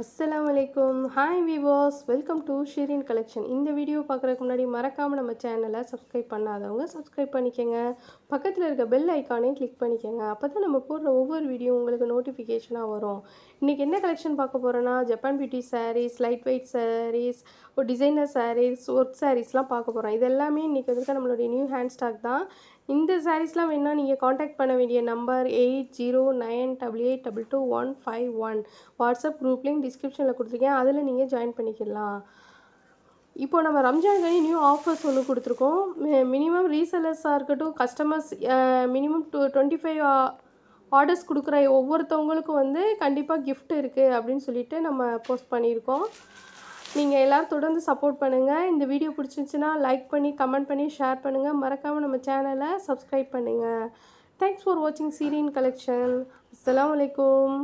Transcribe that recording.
அஸ்லாம் வலைக்கும் ஹாய் விவாஸ் வெல்கம் டு ஷீரின் கலெக்ஷன் இந்த வீடியோ பார்க்குறதுக்கு முன்னாடி மறக்காமல் நம்ம சேனலை சப்ஸ்கிரைப் பண்ணாதவங்க சப்ஸ்கிரைப் பண்ணிக்கோங்க பக்கத்தில் இருக்க பெல் ஐக்கானே கிளிக் பண்ணிக்கோங்க அப்போ தான் நம்ம போடுற ஒவ்வொரு வீடியோ உங்களுக்கு நோட்டிஃபிகேஷனாக வரும் இன்றைக்கி என்ன கலெக்ஷன் பார்க்க போகிறோன்னா Japan beauty saris lightweight saris ஒரு டிசைனர் சாரீஸ் ஒர்க் சாரீஸ்லாம் பார்க்க போகிறோம் இது எல்லாமே இன்றைக்கி வந்துட்டு நம்மளுடைய நியூ ஹேண்ட் ஸ்டாக் தான் இந்த சாரீஸ்லாம் வேணால் நீங்கள் காண்டாக்ட் பண்ண வேண்டிய number eight zero nine double eight double two one five one WhatsApp குரூப்லேயும் டிஸ்கிரிப்ஷனில் கொடுத்துருக்கேன் அதில் நீங்கள் ஜாயின் பண்ணிக்கலாம் இப்போ நம்ம ரம்ஜான்காய் நியூ ஆஃபர்ஸ் ஒன்று கொடுத்துருக்கோம் மினிமம் ரீசேலர்ஸாக இருக்கட்டும் customers minimum two twenty five orders கொடுக்குற ஒவ்வொருத்தவங்களுக்கும் வந்து கண்டிப்பாக கிஃப்ட் இருக்குது அப்படின்னு சொல்லிட்டு நம்ம போஸ்ட் பண்ணியிருக்கோம் நீங்கள் எல்லோரும் தொடர்ந்து சப்போர்ட் பண்ணுங்கள் இந்த வீடியோ பிடிச்சிருந்துச்சின்னா லைக் பண்ணி கமெண்ட் பண்ணி ஷேர் பண்ணுங்கள் மறக்காமல் நம்ம சேனலை சப்ஸ்கிரைப் பண்ணுங்கள் தேங்க்ஸ் ஃபார் வாட்சிங் சீரியன் கலெக்ஷன் அஸ்லாம் வலைக்கம்